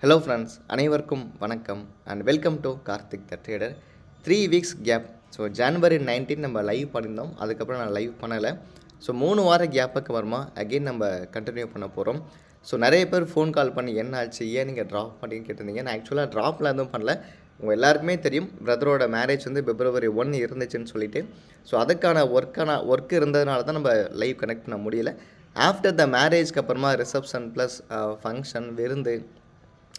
hello friends அனைவருக்கும் வணக்கம் and welcome to Karthik the trader three weeks gap so January nineteen நம்ம live பண்ணியிருந்தோம் அதுக்கப்புறம் நான் லைவ் பண்ணலை ஸோ மூணு வார கேப்புக்கு வருமா அகெயின் நம்ம கண்டினியூ பண்ண போகிறோம் ஸோ நிறைய பேர் ஃபோன் கால் பண்ணி என்ன ஆச்சு ஏன் நீங்கள் ட்ராப் பண்ணிங்கன்னு கேட்டிருந்தீங்க நான் ஆக்சுவலாக ட்ராப்லாம் எதுவும் பண்ணல உங்கள் எல்லாருக்குமே தெரியும் பிரதரோட மேரேஜ் வந்து பிப்ரவரி ஒன் இருந்துச்சுன்னு சொல்லிட்டு ஸோ அதுக்கான ஒர்க்கான ஒர்க் இருந்ததுனால தான் நம்ம லைவ் கனெக்ட் பண்ண முடியல ஆஃப்டர் த மேரேஜ்க்கு அப்புறமா ரிசப்ஷன் ப்ளஸ் ஃபங்க்ஷன் விருந்து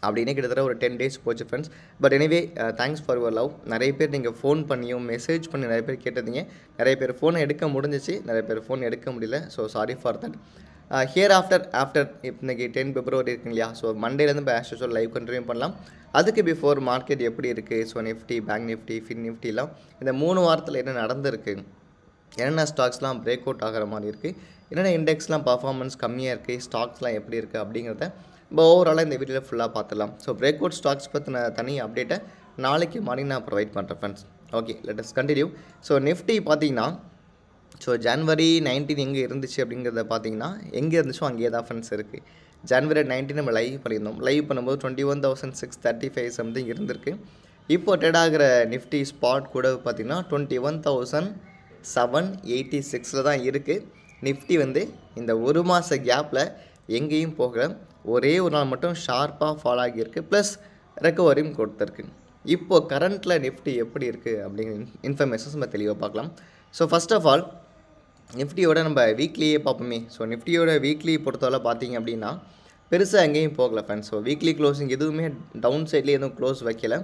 அப்படின்னு கிட்டத்தட்ட ஒரு டென் டேஸ் போச்சு friends but anyway thanks for your love நிறைய பேர் நீங்கள் ஃபோன் பண்ணியும் மெசேஜ் பண்ணி நிறைய பேர் கேட்டதீங்க நிறைய பேர் ஃபோனை எடுக்க முடிஞ்சிச்சு நிறைய பேர் ஃபோன் எடுக்க முடியல so sorry for that here after after இன்றைக்கி டென் பிப்ரவரி இருக்கு இல்லையா ஸோ மண்டேலேருந்து இப்போ ஆஸ்யூஷுவல் லைவ் கண்டினியூ பண்ணலாம் அதுக்கு பிஃபோர் மார்க்கெட் எப்படி இருக்குது so Nifty bank Nifty fin நிஃப்டிலாம் இந்த மூணு வாரத்தில் என்ன நடந்திருக்கு என்னென்ன ஸ்டாக்ஸ்லாம் பிரேக் அவுட் ஆகிற மாதிரி இருக்குது என்னென்ன இண்டெக்ஸ்லாம் பர்ஃபார்மன்ஸ் கம்மியாக இருக்குது ஸ்டாக்ஸ்லாம் எப்படி இருக்குது அப்படிங்கிறத இப்போ ஓவராலாக இந்த வீடியோவில் ஃபுல்லாக பார்த்துலாம் ஸோ பிரேக் அவுட் ஸ்டாக்ஸ் பற்றின தனி அப்டேட்டை நாளைக்கு மார்னிங் நான் ப்ரொவைட் பண்ணுறேன் friends okay let's continue so Nifty பார்த்தீங்கன்னா ஸோ ஜான்வரி நைன்டீன் எங்கே இருந்துச்சு அப்படிங்கிறத பார்த்தீங்கன்னா எங்கே இருந்துச்சோ அங்கேயே தான் ஃப்ரெண்ட்ஸ் இருக்குது ஜான்வரி நைன்டீன் நம்ம லைவ் பண்ணியிருந்தோம் லைவ் பண்ணும்போது twenty one thousand six thirty five something இருந்திருக்கு இப்போ ட்ரேட் ஆகிற நிஃப்டி ஸ்பாட் கூட பார்த்திங்கன்னா twenty one thousand seven eighty சிக்ஸில் தான் இருக்குது நிஃப்டி வந்து இந்த ஒரு மாத கேப்பில் எங்கேயும் போகல ஒரே ஒரு நாள் மட்டும் ஷார்ப்பாக ஃபால் ஆகியிருக்கு ப்ளஸ் ரெக்கவரியும் கொடுத்துருக்கு இப்போது கரண்ட்டில் நிஃப்டி எப்படி இருக்குது அப்படிங்கிற இன்ஃபர்மேஷன்ஸ் நம்ம தெளிவாக பார்க்கலாம் ஸோ ஃபஸ்ட் ஆஃப் ஆல் நிஃப்டியோட நம்ம வீக்லியே பார்ப்போமே ஸோ நிஃப்டியோட வீக்லி பொறுத்தவரை பார்த்தீங்க அப்படின்னா பெருசாக எங்கேயும் போகல ஃப்ரெண்ட்ஸ் ஸோ வீக்லி க்ளோஸிங் எதுவுமே டவுன் சைட்லேயே எதுவும் க்ளோஸ் வைக்கல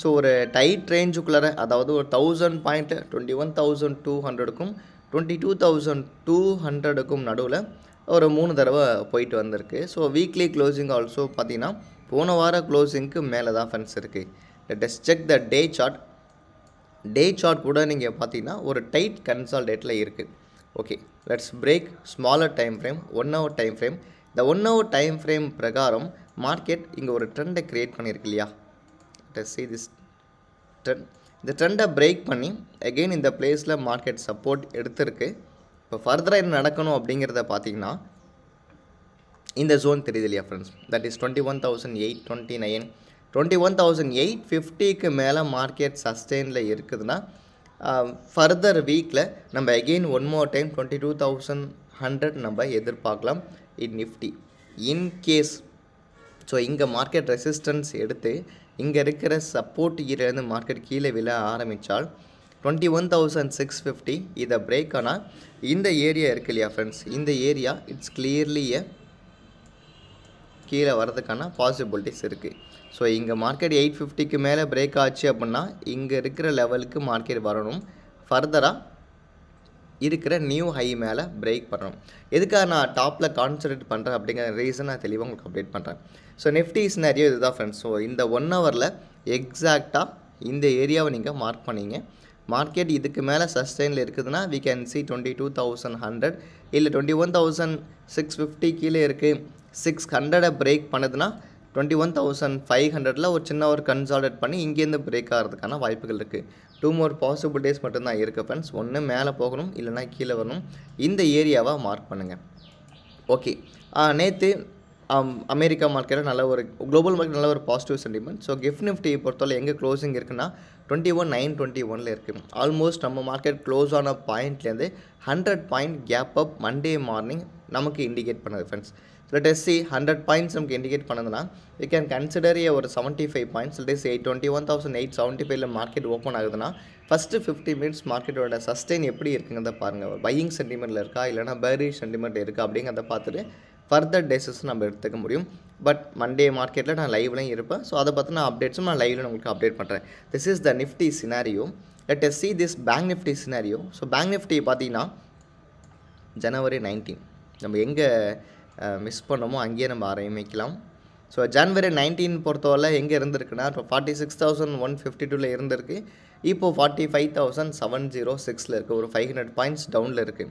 ஸோ ஒரு டைட் ரேஞ்சுக்குள்ளார அதாவது ஒரு thousand point twenty one thousand two ஹண்ட்ரடுக்கும் டுவெண்ட்டி டூ தௌசண்ட் டூ ஹண்ட்ரடுக்கும் நடுவில் ஒரு மூணு தடவை போயிட்டு வந்திருக்கு ஸோ வீக்லி க்ளோசிங் ஆல்சோ பார்த்தீங்கன்னா போன வார க்ளோசிங்க்கு மேலே தான் ஃபண்ட்ஸ் இருக்குது let's check the day chart day chart கூட நீங்கள் பார்த்தீங்கன்னா ஒரு டைட் கன்சால்டேட்டில் இருக்குது okay let's break smaller time frame one hour time frame இந்த ஒன் ஹவர் டைம் ஃப்ரேம் பிரகாரம் மார்க்கெட் இங்கே ஒரு ட்ரெண்டை க்ரியேட் பண்ணியிருக்கு இல்லையா சி திஸ் ட்ரெண்ட் இந்த ட்ரெண்டை பிரேக் பண்ணி அகெயின் இந்த பிளேஸில் மார்க்கெட் சப்போர்ட் எடுத்திருக்கு இப்போ ஃபர்தராக என்ன நடக்கணும் அப்படிங்கிறத பார்த்தீங்கன்னா இந்த ஜோன் தெரியுது இல்லையா friends that is twenty one thousand eight twenty nine twenty one thousand eight ஃபிஃப்டிக்கு மேலே மார்க்கெட் சஸ்டெயினில் இருக்குதுன்னா ஃபர்தர் வீக்கில் நம்ம again one more time twenty two thousand hundred நம்ம எதிர்பார்க்கலாம் இன் நிஃப்டி இன்கேஸ் ஸோ இங்கே மார்க்கெட் ரெசிஸ்டன்ஸ் எடுத்து இங்கே இருக்கிற சப்போர்ட் கீழேருந்து மார்க்கெட் கீழே விழ ஆரம்பித்தால் twenty one thousand six fifty இதை பிரேக் ஆனால் இந்த ஏரியா இருக்கு இல்லையா ஃப்ரெண்ட்ஸ் இந்த ஏரியா இட்ஸ் கிளியர்லி ஏ கீழே வரதுக்கான பாசிபிலிட்டிஸ் இருக்குது ஸோ இங்கே மார்க்கெட் எயிட் ஃபிஃப்டிக்கு மேலே பிரேக் ஆச்சு அப்படின்னா இங்கே இருக்கிற லெவலுக்கு மார்க்கெட் வரணும் ஃபர்தராக இருக்கிற நியூ ஹை மேலே பிரேக் பண்ணணும் எதுக்காக நான் டாப்பில் கான்சன்ட்ரேட் பண்ணுறேன் அப்படிங்கிற ரீசன் நான் தெளிவாக உங்களுக்கு அப்டேட் பண்ணுறேன் ஸோ நிஃப்டி நிறைய இதுதான் ஃப்ரெண்ட்ஸ் ஸோ இந்த ஒன் ஹவரில் எக்ஸாக்டாக இந்த ஏரியாவை நீங்கள் மார்க் பண்ணிங்க மார்க்கெட் இதுக்கு மேலே சஸ்டெயினில் இருக்குதுன்னா we can see twenty two thousand hundred இல்லை twenty one thousand six fifty கீழே இருக்குது சிக்ஸ் ஹண்ட்ரடை பிரேக் பண்ணுதுன்னா டுவெண்ட்டி ஒன் தௌசண்ட் ஃபைவ் ஹண்ட்ரடில் ஒரு சின்ன ஒரு கன்சால்டேட் பண்ணி இங்கேருந்து பிரேக் ஆகிறதுக்கான வாய்ப்புகள் இருக்குது டூ மோர் டேஸ் மட்டும்தான் இருக்குது ஃப்ரெண்ட்ஸ் ஒன்று மேலே போகணும் இல்லைனா கீழே வரணும் இந்த ஏரியாவாக மார்க் பண்ணுங்கள் ஓகே நேற்று அமெரிக்கா மார்க்கெட்டில் நல்ல ஒரு குளோபல் மார்க்கெட் நல்ல ஒரு positive sentiment so gift Nifty பொறுத்தவரை எங்கே க்ளோசிங் இருக்குன்னா டுவெண்ட்டி ஒன் நைன் டுவெண்ட்டி ஒனில் இருக்குது ஆல்மோஸ்ட் நம்ம மார்க்கெட் க்ளோஸ் ஆன பாயிண்ட்லேருந்து hundred point gap up Monday morning நமக்கு இண்டிகேட் பண்ணுது friends let's see hundred points நமக்கு இண்டிகேட் பண்ணுதுன்னா வி கேன் கன்சிடர் ஏ ஒரு seventy five points let's eight twenty one thousand eight seventy ஃபைவ்ல market open ஆகுதுன்னா first fifty minutes மார்க்கெட்டோட sustain எப்படி இருக்குங்கிறத பாருங்கள் பையிங் சென்டிமெண்ட்டில் இருக்கா இல்லைனா பேரிஷ் சென்டிமெண்ட் இருக்கா அப்படிங்கிறத பார்த்துட்டு ஃபர்தர் டேஸஸ் நம்ம எடுத்துக்க முடியும் பட் மண்டே மார்க்கெட்டில் நான் லைவ்லையும் இருப்பேன் ஸோ அதை பற்றின அப்டேட்ஸும் நான் லைவில் உங்களுக்கு அப்டேட் பண்ணுறேன் this is the Nifty scenario let's see this bank Nifty scenario so bank Nifty பார்த்தீங்கன்னா ஜனவரி நைன்டீன் நம்ம எங்கே மிஸ் பண்ணோமோ அங்கேயே நம்ம ஆரம்பிக்கலாம் ஸோ ஜனவரி நைன்டீன் பொறுத்தவரை எங்கே இருந்திருக்குன்னா இப்போ forty six thousand one fifty டூவில் இருந்திருக்கு இப்போது forty five thousand seven zero சிக்ஸில் இருக்குது ஒரு ஃபைவ் ஹண்ட்ரட் பாயிண்ட்ஸ் டவுனில் இருக்குது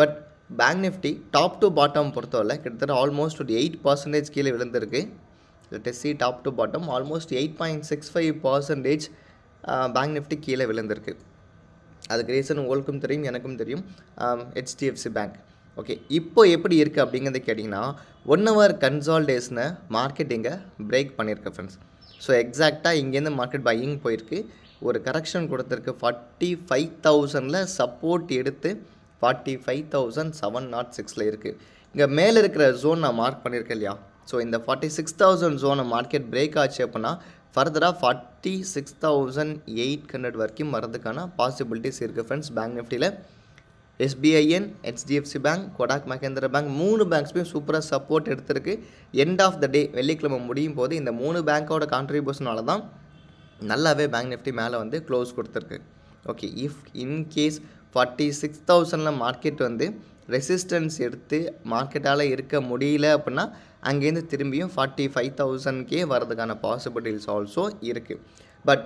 but bank Nifty top to bottom பொறுத்தவரை கிட்டத்தட்ட ஆல்மோஸ்ட் ஒரு எயிட் பர்சன்டேஜ் கீழே விழுந்திருக்கு டெஸ்ஸி top to bottom almost eight point six five percentage bank Nifty கீழே விழுந்திருக்கு அதுக்கு ரீசன் உங்களுக்கும் தெரியும் எனக்கும் தெரியும் ஹெச்டிஎஃப்சி பேங்க் ஓகே இப்போ எப்படி இருக்குது அப்படிங்கிறத கேட்டிங்கன்னா ஒன் ஹவர் கன்சால்டேஷனை மார்க்கெட் இங்கே பிரேக் பண்ணியிருக்க ஃப்ரெண்ட்ஸ் ஸோ எக்ஸாக்டாக இங்கேருந்து மார்க்கெட் பையிங் போயிருக்கு ஒரு கரெக்ஷன் கொடுத்துருக்கு ஃபார்ட்டி ஃபைவ் தௌசண்டில் சப்போர்ட் எடுத்து forty five thousand seven nought சிக்ஸில் இருக்குது இங்கே மேலே இருக்கிற ஜோன் நான் மார்க் பண்ணியிருக்கேன் இல்லையா ஸோ இந்த ஃபார்ட்டி சிக்ஸ் தௌசண்ட் ஜோனை மார்க்கெட் பிரேக் ஆச்சு அப்படின்னா ஃபர்தராக forty six thousand eight hundred வரைக்கும் வரதுக்கான பாசிபிலிட்டிஸ் இருக்குது ஃப்ரெண்ட்ஸ் பேங்க் நிஃப்டியில் SBI and HDFC bank Kotak Mahindra bank மூணு பேங்க்ஸ்மே சூப்பராக சப்போர்ட் எடுத்திருக்கு எண்ட் ஆஃப் த டே வெள்ளிக்கிழமை முடியும் போது இந்த மூணு பேங்க்கோட கான்ட்ரிபியூஷனால தான் நல்லாவே பேங்க் நிஃப்டி மேலே வந்து க்ளோஸ் கொடுத்துருக்கு okay if in case forty six தௌசண்டில் மார்க்கெட் வந்து ரெசிஸ்டன்ஸ் எடுத்து மார்க்கெட்டால் இருக்க முடியல அப்படின்னா அங்கேருந்து திரும்பியும் ஃபார்ட்டி ஃபைவ் தௌசண்ட்கே வரதுக்கான பாசிபிலிட்டிஸ் ஆல்சோ இருக்குது பட்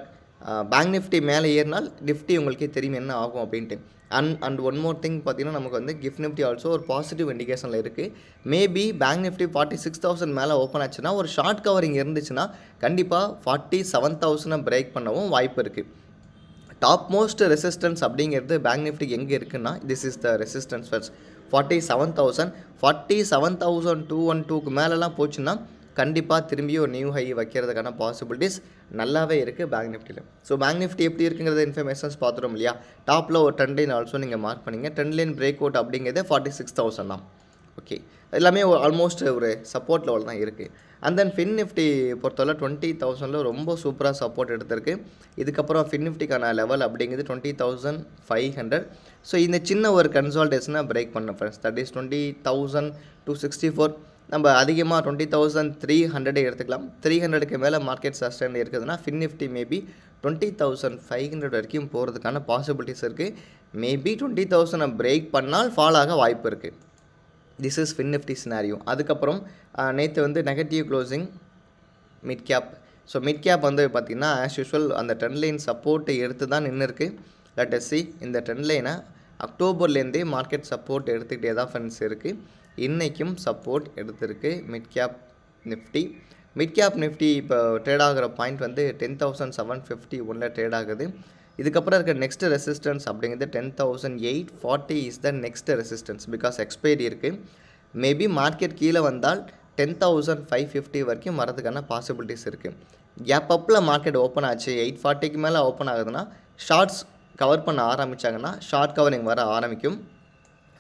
பேங்க் நிஃப்டி மேலே ஏறினால் நிஃப்டி உங்களுக்கே தெரியும் என்ன ஆகும் அப்படின்ட்டு and and one more thing பார்த்தீங்கன்னா நமக்கு வந்து கிஃப்ட் நிஃப்டி ஆல்சோ ஒரு பாசிட்டிவ் இண்டிகேஷனில் இருக்குது maybe bank Nifty forty six thousand மேலே ஓப்பன் ஆச்சுன்னா ஒரு ஷார்ட் கவரிங் இருந்துச்சுன்னா கண்டிப்பாக ஃபார்ட்டி செவன் தௌசண்டை பிரேக் பண்ணவும் வாய்ப்பு இருக்குது டாப் மோஸ்ட் ரெசிஸ்டன்ஸ் அப்படிங்கிறது பேங்க் நிஃப்டிக்கு எங்கே இருக்குன்னா this is the resistance first forty seven thousand forty seven thousand two one டூக்கு மேலெலாம் போச்சுன்னா கண்டிப்பாக திரும்பியும் ஒரு நியூ ஹை வைக்கிறதுக்கான பாசிபிலிட்டிஸ் நல்லாவே இருக்குது பேங்க் நிஃப்டியில் ஸோ பேங்க் நிஃப்டி எப்படி இருக்குங்கிறத இன்ஃபர்மேஷன்ஸ் பார்த்துரும் இல்லையா டாப்பில் ஒரு ட்ரெண்ட் லைன் ஆல்சோ நீங்கள் மார்க் பண்ணிங்க ட்ரெண்ட் லைன் பிரேக் அவுட் அப்படிங்கிறது ஃபார்ட்டி சிக்ஸ் தௌசண்ட் தான் ஓகே எல்லாமே ஆல்மோஸ்ட் ஒரு சப்போர்ட் லெவல் தான் இருக்குது அண்ட் தென் ஃபின் நிஃப்டி பொறுத்தவரை டுவெண்ட்டி தௌசண்டில் ரொம்ப சூப்பராக சப்போர்ட் எடுத்திருக்கு இதுக்கப்புறம் ஃபின் நிஃப்டிக்கான லெவல் அப்படிங்கிறது twenty thousand five hundred so இந்த சின்ன ஒரு கன்சால்டேஷனை பிரேக் பண்ண friends that is twenty thousand two sixty four நம்ம அதிகமாக டுவெண்ட்டி தௌசண்ட் த்ரீ ஹண்ட்ரடே எடுத்துக்கலாம் த்ரீ ஹண்ட்ரடுக்கு மேலே மார்க்கெட் சஸ்டைன் இருக்குதுன்னா fin Nifty maybe twenty thousand five hundred வரைக்கும் போகிறதுக்கான பாசிபிலிட்டிஸ் இருக்குது மேபி டுவெண்ட்டி தௌசண்டை பிரேக் பண்ணால் ஃபாலாக வாய்ப்பு இருக்குது this is fin Nifty scenario அதுக்கப்புறம் நேற்று வந்து negative closing mid cap so mid cap வந்து பார்த்திங்கன்னா ஆஸ் யூஷுவல் அந்த ட்ரெண்ட் லைன் சப்போர்ட்டை எடுத்து தான் நின்று இருக்குது லட் சி இந்த ட்ரெண்ட் லைனை அக்டோபர்லேருந்தே மார்க்கெட் சப்போர்ட் எடுத்துக்கிட்டே தான் ஃப்ரெண்ட்ஸ் இருக்குது இன்றைக்கும் சப்போர்ட் எடுத்திருக்கு mid cap Nifty mid cap Nifty இப்போ ட்ரேட் ஆகிற பாயிண்ட் வந்து டென் தௌசண்ட் செவன் ஃபிஃப்டி ஒன்றில் ட்ரேட் ஆகுது இதுக்கப்புறம் இருக்க நெக்ஸ்ட் ரெசிஸ்டன்ஸ் அப்படிங்கிறது ten thousand eight forty is the next resistance because expiry இருக்குது மேபி மார்க்கெட் கீழே வந்தால் டென் தௌசண்ட் ஃபைவ் ஃபிஃப்டி வரைக்கும் வரதுக்கான பாசிபிலிட்டிஸ் இருக்குது கேப் அப்பில் மார்க்கெட் ஓப்பன் ஆச்சு எயிட் ஃபார்ட்டிக்கு மேலே ஓப்பன் ஆகுதுன்னா ஷார்ட்ஸ் கவர் பண்ண ஆரம்பித்தாங்கன்னா ஷார்ட் கவரிங் வர ஆரம்பிக்கும்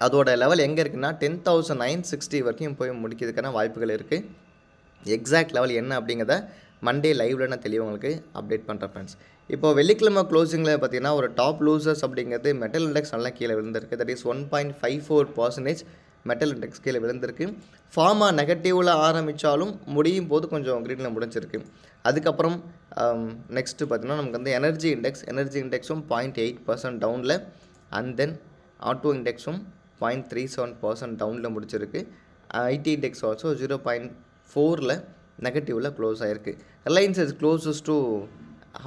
அதோட லெவல் எங்கே இருக்குன்னா டென் தௌசண்ட் நைன் சிக்ஸ்டி வரைக்கும் போய் முடிக்கிறதுக்கான வாய்ப்புகள் இருக்குது எக்ஸாக்ட் லெவல் என்ன அப்படிங்கிறத மண்டே லைவில் நான் உங்களுக்கு அப்டேட் பண்ணுறேன் ஃப்ரெண்ட்ஸ் இப்போ வெள்ளிக்கிழமை க்ளோசிங்கில் பார்த்தீங்கன்னா ஒரு டாப் லூசர்ஸ் அப்படிங்கிறது மெட்டல் இண்டெக்ஸ் நல்லா கீழே விழுந்திருக்கு that is one point five four percentage metal index கீழே விழுந்திருக்கு ஃபார்மா நெகட்டிவில் ஆரம்பித்தாலும் முடியும் போது கொஞ்சம் க்ரீனில் முடிஞ்சிருக்கு அதுக்கப்புறம் நெக்ஸ்ட்டு um, பார்த்திங்கன்னா நமக்கு வந்து எனர்ஜி இண்டெக்ஸ் எனர்ஜி இண்டெக்ஸும் பாயிண்ட் எயிட் பர்சன்ட் டவுனில் அண்ட் தென் ஆட்டோ இண்டெக்ஸும் பாயிண்ட் த்ரீ செவன் பர்சன்ட் டவுனில் முடிச்சிருக்கு IT index also zero point ஃபோரில் நெகட்டிவில் க்ளோஸ் ஆகிருக்கு Reliance is closes to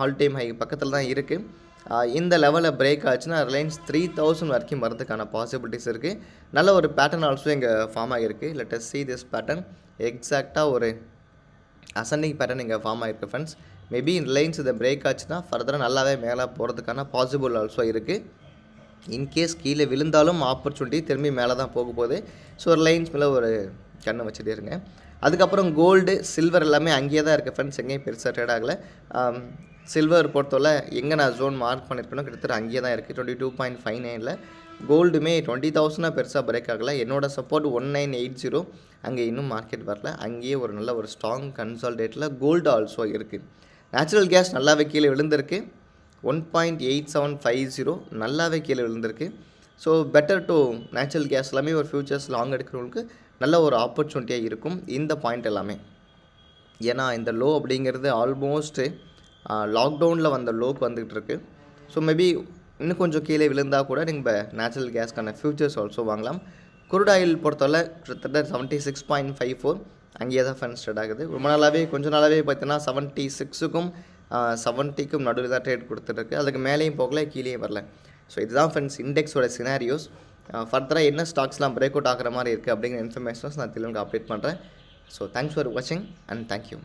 all time high பக்கத்தில் தான் இருக்குது இந்த லெவலில் பிரேக் ஆச்சுன்னா ரிலையன்ஸ் த்ரீ தௌசண்ட் வரைக்கும் வரதுக்கான பாசிபிலிட்டிஸ் இருக்குது நல்ல ஒரு பேட்டர்ன் ஆல்சோ இங்கே ஃபார்ம் ஆகியிருக்கு லெட் சி திஸ் பேட்டர்ன் எக்ஸாக்டாக ஒரு அசன்டிங் பேட்டர்ன் இங்கே ஃபார்ம் ஆகிருக்கு ஃப்ரெண்ட்ஸ் மேபி ரிலையன்ஸ் இதை பிரேக் ஆச்சுன்னா ஃபர்தராக நல்லாவே மேலே போகிறதுக்கான பாசிபிள் ஆல்சோ இருக்குது இன்கேஸ் கீழே விழுந்தாலும் ஆப்பர்ச்சுனிட்டி திரும்பி மேலே தான் போக போகுது ஸோ ரிலையன்ஸ் மேலே ஒரு கண்ணை வச்சுட்டே இருங்க அதுக்கப்புறம் கோல்டு சில்வர் எல்லாமே அங்கேயே தான் இருக்குது ஃப்ரெண்ட்ஸ் எங்கேயும் பெருசாக ட்ரேட் ஆகலை சில்வர் பொறுத்தவரை எங்கே நான் ஜோன் மார்க் பண்ணியிருப்பேனோ கிட்டத்தட்ட அங்கேயே தான் இருக்குது டுவெண்ட்டி டூ பாயிண்ட் ஃபைவ் நைனில் கோல்டுமே டுவெண்ட்டி தௌசண்டாக பெருசாக பிரேக் ஆகலை என்னோடய support one nine eight zero அங்கே இன்னும் மார்க்கெட் வரல அங்கேயே ஒரு நல்ல ஒரு ஸ்ட்ராங் கன்சால்டேட்டில் கோல்டு ஆல்சோ இருக்குது நேச்சுரல் கேஸ் நல்லாவே கீழே விழுந்திருக்கு one point eight seven five zero நல்லாவே கீழே விழுந்திருக்கு so better to natural gas எல்லாமே ஒரு ஃபியூச்சர்ஸ் லாங் எடுக்கிறவங்களுக்கு நல்ல ஒரு ஆப்பர்ச்சுனிட்டியாக இருக்கும் இந்த பாயிண்ட் எல்லாமே ஏன்னா இந்த லோ அப்படிங்கிறது ஆல்மோஸ்ட்டு லாக்டவுனில் வந்த லோக்கு வந்துகிட்டு இருக்குது ஸோ மேபி இன்னும் கொஞ்சம் கீழே விழுந்தால் கூட நீங்கள் நேச்சுரல் கேஸ்க்கான ஃபியூச்சர்ஸ் ஆல்சோ வாங்கலாம் குருட் ஆயில் பொறுத்தவரை கிட்டத்தட்ட seventy six point five four அங்கேயே தான் ஃபண்ட் ஸ்டார்ட் ஆகுது ரொம்ப நாளாகவே கொஞ்ச நாளாகவே பார்த்தீங்கன்னா செவன்ட்டி சிக்ஸுக்கும் செவன்ட்டிக்கும் நடுவில் தான் ட்ரேட் கொடுத்துட்ருக்கு அதுக்கு மேலேயும் போகல கீழேயும் வரல ஸோ இதுதான் ஃப்ரெண்ட்ஸ் இண்டெக்ஸோட சினாரியோஸ் ஃபர்தராக என்ன ஸ்டாக்ஸ்லாம் பிரேக் அவுட் ஆகிற மாதிரி இருக்குது அப்படிங்கிற இன்ஃபர்மேஷன்ஸ் நான் திரும்ப அப்டேட் பண்ணுறேன் ஸோ தேங்க்ஸ் ஃபார் வாட்சிங் அண்ட் தேங்க்யூ